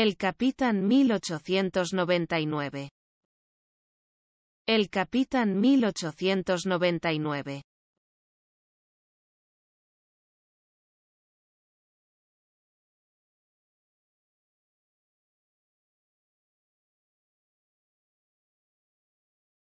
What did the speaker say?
El Capitán 1899. El Capitán 1899.